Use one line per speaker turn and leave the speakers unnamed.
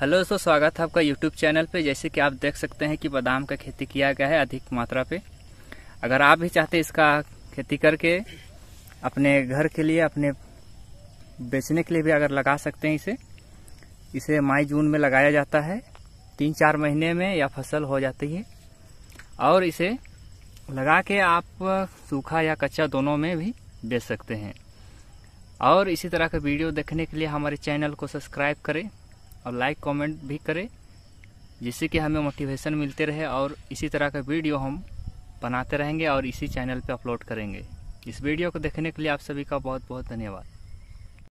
hello दोस्तों स्वागत है आपका यूट्यूब चैनल पे जैसे कि आप देख सकते हैं कि बादाम का खेती किया गया है अधिक मात्रा पे अगर आप भी चाहते इसका खेती करके अपने घर के लिए अपने बेचने के लिए भी अगर लगा सकते हैं इसे इसे मई जून में लगाया जाता है तीन चार महीने में यह फसल हो जाती है और इसे लगा के आप सूखा या कच्चा दोनों में भी बेच सकते हैं और इसी तरह का वीडियो देखने के लिए हमारे चैनल को सब्सक्राइब करें और लाइक कमेंट भी करें जिससे कि हमें मोटिवेशन मिलते रहे और इसी तरह का वीडियो हम बनाते रहेंगे और इसी चैनल पे अपलोड करेंगे इस वीडियो को देखने के लिए आप सभी का बहुत बहुत धन्यवाद